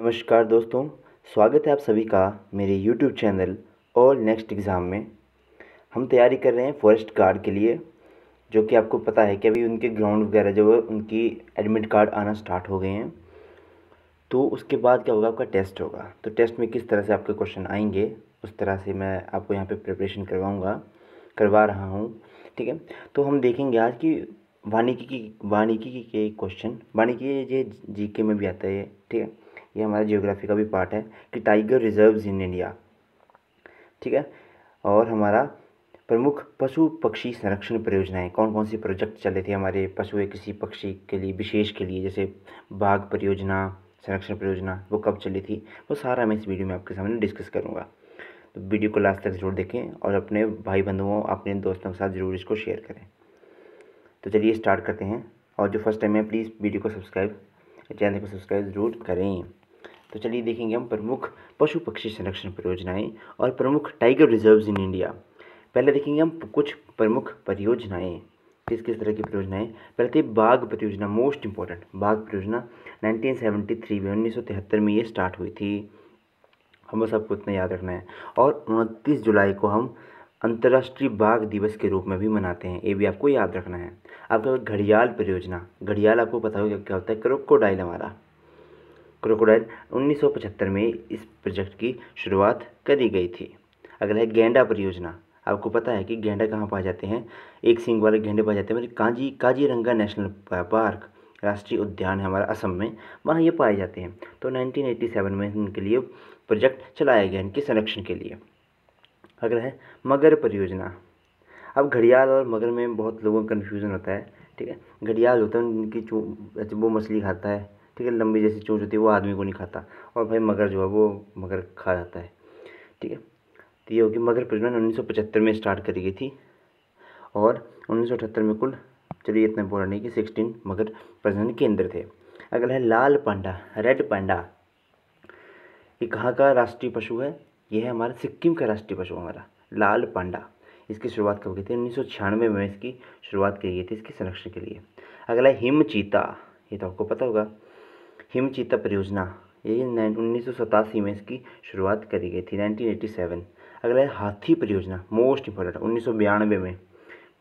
नमस्कार दोस्तों स्वागत है आप सभी का मेरे YouTube चैनल और नेक्स्ट एग्ज़ाम में हम तैयारी कर रहे हैं फॉरेस्ट गार्ड के लिए जो कि आपको पता है कि अभी उनके ग्राउंड वगैरह जो है उनकी एडमिट कार्ड आना स्टार्ट हो गए हैं तो उसके बाद क्या होगा आपका टेस्ट होगा तो टेस्ट में किस तरह से आपके क्वेश्चन आएंगे उस तरह से मैं आपको यहाँ पर प्रिपरेशन करवाऊँगा करवा रहा हूँ ठीक है तो हम देखेंगे आज की वानिकी की वानिकी के क्वेश्चन वानिकी ये जी के में भी आता है ठीक है ये हमारा जियोग्राफी का भी पार्ट है कि टाइगर रिजर्व्स इन इंडिया ठीक है और हमारा प्रमुख पशु पक्षी संरक्षण परियोजनाएं कौन कौन सी प्रोजेक्ट चले थे हमारे पशु या किसी पक्षी के लिए विशेष के लिए जैसे बाघ परियोजना संरक्षण परियोजना वो कब चली थी वो सारा मैं इस वीडियो में आपके सामने डिस्कस करूँगा तो वीडियो को लास्ट तक जरूर देखें और अपने भाई बंधुओं अपने दोस्तों के साथ ज़रूर इसको शेयर करें तो चलिए स्टार्ट करते हैं और जो फर्स्ट टाइम है प्लीज़ वीडियो को सब्सक्राइब चैनल को सब्सक्राइब ज़रूर करें तो चलिए देखेंगे हम प्रमुख पशु पक्षी संरक्षण परियोजनाएं और प्रमुख टाइगर रिजर्व्स इन इंडिया पहले देखेंगे हम कुछ प्रमुख परियोजनाएं किस किस तरह की परियोजनाएं पहले थी तो बाघ परियोजना मोस्ट इंपॉर्टेंट बाघ परियोजना 1973 में उन्नीस में ये स्टार्ट हुई थी हम बस आपको इतना याद रखना है और उनतीस जुलाई को हम अंतर्राष्ट्रीय बाघ दिवस के रूप में भी मनाते हैं ये भी आपको याद रखना है आपका घड़ियाल परियोजना घड़ियाल आपको पता होगा क्या होता है क्रोकोडाइल हमारा क्रोकोडाइल 1975 में इस प्रोजेक्ट की शुरुआत करी गई थी अगला है गेंडा परियोजना आपको पता है कि गेंडा कहाँ पाए जाते हैं एक सिंग वाले गेंडे पाए जाते हैं मतलब काजी काजीरंगा नेशनल पार्क राष्ट्रीय उद्यान है हमारा असम में वहाँ ये पाए जाते हैं तो 1987 में इनके लिए प्रोजेक्ट चलाया गया इनके संरक्षण के लिए अगला है मगर परियोजना अब घड़ियाल और मगर में बहुत लोगों का कन्फ्यूज़न होता है ठीक है घड़ियाल होता है उनकी जो वो मछली खाता है ठीक है लंबी जैसी चोंच होती है वो आदमी को नहीं खाता और भाई मगर जो है वो मगर खा जाता है ठीक है तो ये होगी मगर प्रजनन उन्नीस में स्टार्ट करी गई थी और उन्नीस में कुल चलिए इतना बोला नहीं कि सिक्सटीन मगर प्रजनन केंद्र थे अगला है लाल पांडा रेड पांडा ये कहाँ का राष्ट्रीय पशु है ये है हमारा सिक्किम का राष्ट्रीय पशु हमारा लाल पांडा इसकी शुरुआत कब की थी उन्नीस में इसकी शुरुआत की गई थी इसके संरक्षण के लिए अगला है हिम चीता ये तो आपको पता होगा हिमचिता परियोजना ये नाइन उन्नीस सौ सतासी में इसकी शुरुआत करी गई थी 1987 अगला है हाथी परियोजना मोस्ट इंपॉर्टेंट उन्नीस सौ बयानवे में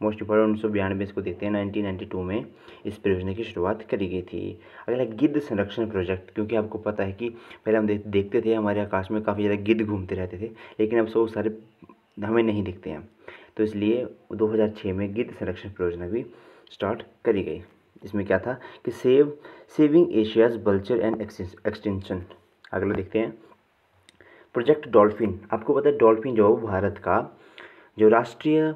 मोस्ट इंपॉर्टेंट उन्नीस सौ इसको देखते हैं 1992 में इस परियोजना की शुरुआत करी गई थी अगला गिद्ध संरक्षण प्रोजेक्ट क्योंकि आपको पता है कि पहले हम देखते थे हमारे आकाश में काफ़ी ज़्यादा गिद्ध घूमते रहते थे लेकिन अब सो सारे हमें नहीं दिखते हैं तो इसलिए दो में गिद्ध संरक्षण परियोजना भी स्टार्ट करी गई इसमें क्या था कि save saving Asia's vulture and extension अगला देखते हैं प्रोजेक्ट डॉल्फिन आपको पता है डॉल्फिन जो भारत का जो राष्ट्रीय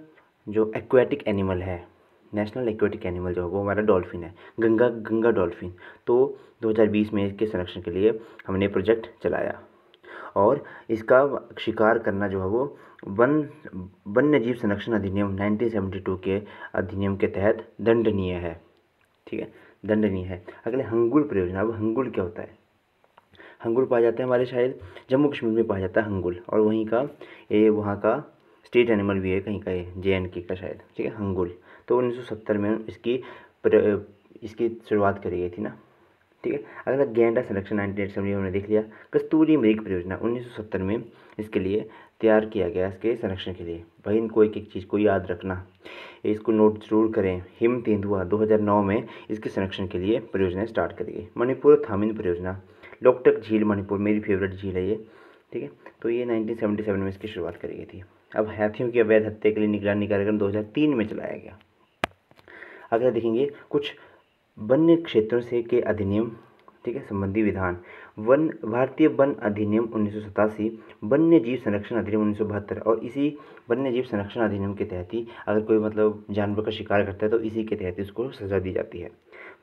जो एक्वेटिक एनिमल है नेशनल एक्वेटिक एनिमल जो है वो हमारा डॉल्फिन है गंगा गंगा डॉल्फिन तो 2020 में इसके संरक्षण के लिए हमने प्रोजेक्ट चलाया और इसका शिकार करना जो है वो वन वन्य जीव संरक्षण अधिनियम 1972 के अधिनियम के तहत दंडनीय है ठीक है दंडनीय है अगले हंगुल परियोजना अब हंगुल क्या होता है हंगुल पाया जाता है हमारे शायद जम्मू कश्मीर में पाया जाता है हंगुल और वहीं का ये वहाँ का स्टेट एनिमल भी है कहीं का ये जे एंड के का शायद ठीक है हंगुल तो 1970 में इसकी पर, इसकी शुरुआत करी गई थी ना ठीक है अगला गेंडा सिलेक्शन नाइनटीन एट हमने देख लिया कस्तूरी मृग परियोजना उन्नीस सौ सत्तर में इसके लिए तैयार किया गया इसके संरक्षण के लिए भाई इनको एक एक चीज़ को याद रखना इसको नोट जरूर करें हिम तेंदुआ 2009 में इसके संरक्षण के लिए परियोजना स्टार्ट करी गई मणिपुर थामिन परियोजना लोकटक झील मणिपुर मेरी फेवरेट झील है ये ठीक है तो ये नाइनटीन में इसकी शुरुआत करी गई थी अब हाथियों की अवैध हत्या के लिए निगरानी कार्यक्रम दो में चलाया गया अगला देखेंगे कुछ वन्य क्षेत्रों से के अधिनियम ठीक है संबंधी विधान वन भारतीय वन अधिनियम उन्नीस वन्य जीव संरक्षण अधिनियम उन्नीस और इसी वन्य जीव संरक्षण अधिनियम के तहत ही अगर कोई मतलब जानवर का शिकार करता है तो इसी के तहत उसको सजा दी जाती है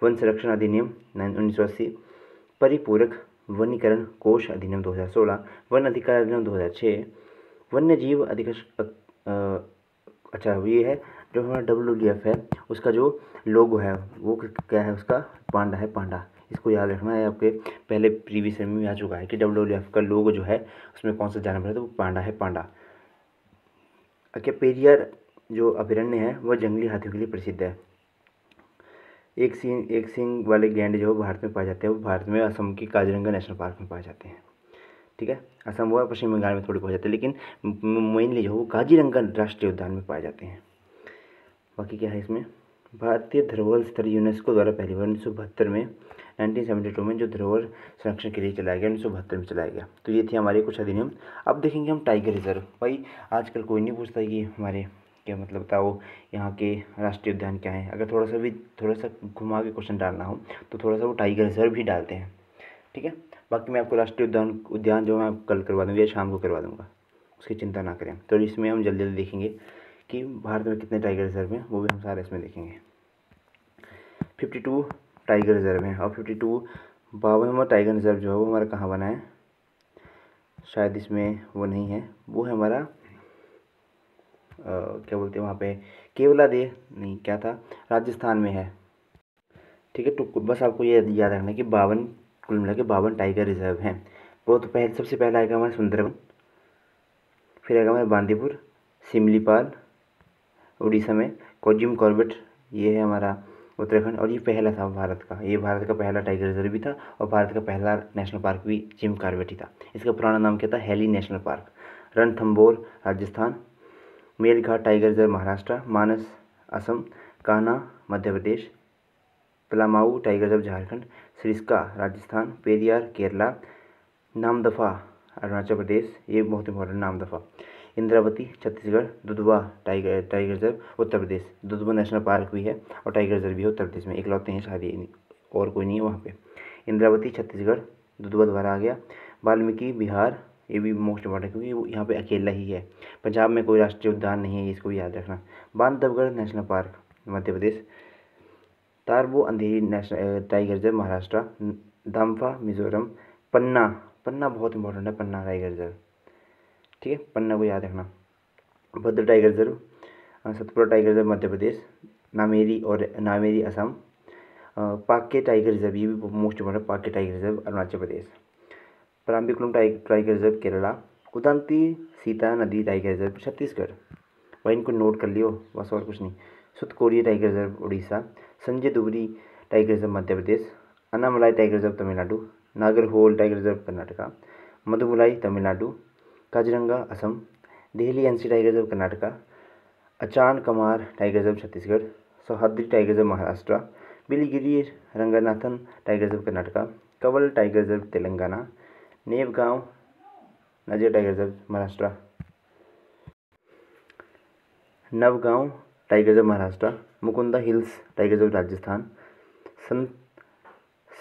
वन संरक्षण अधिनियम उन्नीस परिपूरक वनीकरण कोष अधिनियम 2016 वन अधिकार अधिनियम 2006 वन्य जीव अधिकार अच्छा ये है जो हमारा डब्ल्यू है उसका जो लोगो है वो क्या है उसका पांडा है पांडा इसको याद रखना है आपके पहले प्रीवियस में में आ चुका है कि डब्ल्यू का लोगो जो है उसमें कौन सा जानवर है तो वो पांडा है पांडा अके पेरियर जो अभिरण्य है वह जंगली हाथियों के लिए प्रसिद्ध है एक सिंह एक सिंह वाले गैंड जो भारत में पाए जाते हैं वो भारत में असम के काजीरंगा नेशनल पार्क में पाए जाते हैं ठीक है असम वो पश्चिम बंगाल में थोड़े पाए जाते हैं लेकिन मेनली जो वो काजीरंगा राष्ट्रीय उद्यान में पाए जाते हैं बाकी क्या है इसमें भारतीय धरोहर स्थल यूनेस्को द्वारा पहली बार उन्नीस में नाइनटीन सेवेंटी टू में जो धरोहर संरक्षण के लिए चलाया गया उन्नीस में चलाया गया तो ये थे हमारे कुछ अधिनियम अब देखेंगे हम टाइगर रिजर्व भाई आजकल कोई नहीं पूछता कि हमारे क्या मतलब बताओ यहाँ के राष्ट्रीय उद्यान क्या है अगर थोड़ा सा भी थोड़ा सा घुमा के क्वेश्चन डालना हो तो थोड़ा सा वो टाइगर रिजर्व ही डालते हैं ठीक है बाकी मैं आपको राष्ट्रीय उद्यान उद्यान जो मैं कल करवा दूँगा या शाम को करवा दूँगा उसकी चिंता ना करें तो इसमें हम जल्दी जल्दी देखेंगे कि भारत में कितने टाइगर रिजर्व हैं वो भी हम सारे इसमें देखेंगे फिफ्टी टू टाइगर रिजर्व हैं और फिफ्टी टू बावनवा टाइगर रिजर्व जो है वो हमारा कहाँ बना है शायद इसमें वो नहीं है वो है हमारा आ, क्या बोलते हैं वहाँ पे केवला दे नहीं क्या था राजस्थान में है ठीक है तो बस आपको ये याद रखना है कि बावन कुल मिला के बावन टाइगर रिजर्व हैं वो तो पहले सबसे पहला आएगा हमारा सुंदरबन फिर आएगा हमारा बांदीपुर सिमलीपाल उड़ीसा में कोजिम कॉर्बेट ये है हमारा उत्तराखंड और ये पहला था भारत का ये भारत का पहला टाइगर रिजर्व भी था और भारत का पहला नेशनल पार्क भी जिम कार्बेट ही था इसका पुराना नाम क्या था Hailey national park Ranthambore Rajasthan Melghat tiger reserve Maharashtra Manas Assam Kanha Madhya Pradesh Palamau tiger reserve Jharkhand Sariska Rajasthan Periyar Kerala Namdapha Arunachal Pradesh ये बहुत important Namdapha Indravati Chhattisgarh Dudhwa tiger tiger reserve Uttar Pradesh Dudhwa national park भी है और टाइगर रिजर्व भी है उत्तर प्रदेश में इकलौते हैं शादी और कोई नहीं है वहाँ पर इंद्रावती छत्तीसगढ़ दुधवा द्वारा आ गया वाल्मीकि बिहार ये भी मोस्ट इंपॉर्टेंट क्योंकि वो यहाँ पे अकेला ही है पंजाब में कोई राष्ट्रीय उद्यान नहीं है इसको भी याद रखना Bandhavgarh national park Madhya Pradesh Tadoba Andhari national tiger reserve Maharashtra Dampa Mizoram Panna Panna बहुत इंपॉर्टेंट है पन्ना टाइगर रिजर्व ठीक है पन्ना को याद रखना Bhadra tiger reserve Satpura tiger reserve Madhya Pradesh Nameri और नामेरी असम पाके टाइगर रिजर्व ये भी most important Pakke tiger reserve Arunachal Pradesh Parambikulam tiger reserve Kerala Udanti Sita Nadi tiger reserve Chhattisgarh वही इनको नोट कर लियो बस और कुछ नहीं Satkosia tiger reserve Orissa Sanjay Dubri tiger reserve Madhya Pradesh Anamalai tiger reserve Tamil Nadu Nagarhole tiger reserve Karnataka Mudumalai Tamil Nadu Kaziranga Assam Delhi Anshi tiger reserve Karnataka Achanakmar tiger reserve Chhattisgarh Sahyadri tiger reserve Maharashtra Biligiri Ranganathan tiger reserve Karnataka Kawal tiger reserve Telangana Navegaon Nagzira tiger reserve Maharashtra Navegaon tiger reserve Maharashtra Mukundra hills tiger reserve Rajasthan संत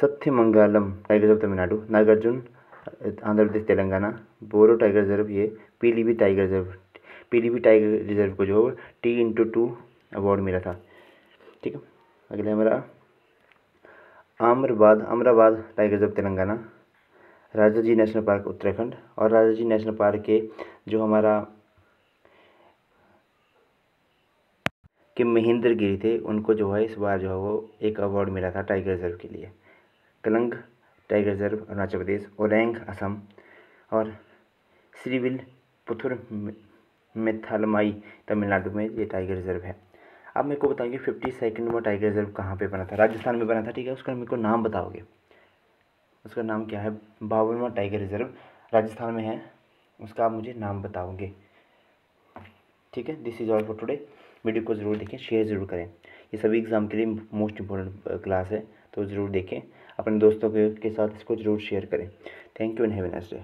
Sathyamangalam tiger reserve Tamil Nadu Nagarjun Andhra प्रदेश Telangana Bor tiger reserve ये Pilibhit tiger reserve Pilibhit tiger reserve को जो T into two award मिला था ठीक है अगले हमारा Amrabad Amrabad tiger reserve Telangana Rajaji national park Uttarakhand और राजा जी नेशनल पार्क के जो हमारा के महेंद्र गिरी थे उनको जो है इस बार जो है वो एक अवार्ड मिला था टाइगर रिजर्व के लिए कलंग टाइगर रिजर्व अरुणाचल प्रदेश ओरेंग असम और श्रीविल पुथुर मेथलमाई तमिलनाडु में ये टाइगर रिजर्व है अब मेरे को बताएंगे फिफ्टी सेकेंड में टाइगर रिजर्व कहाँ पे बना था राजस्थान में बना था ठीक है उसका मेरे को नाम बताओगे उसका नाम क्या है बावनवा टाइगर रिजर्व राजस्थान में है उसका आप मुझे नाम बताओगे ठीक है this is all for today video को ज़रूर देखें शेयर ज़रूर करें ये सभी एग्ज़ाम के लिए मोस्ट इम्पोर्टेंट क्लास है तो ज़रूर देखें अपने दोस्तों के, साथ इसको ज़रूर शेयर करें thank you and have nice day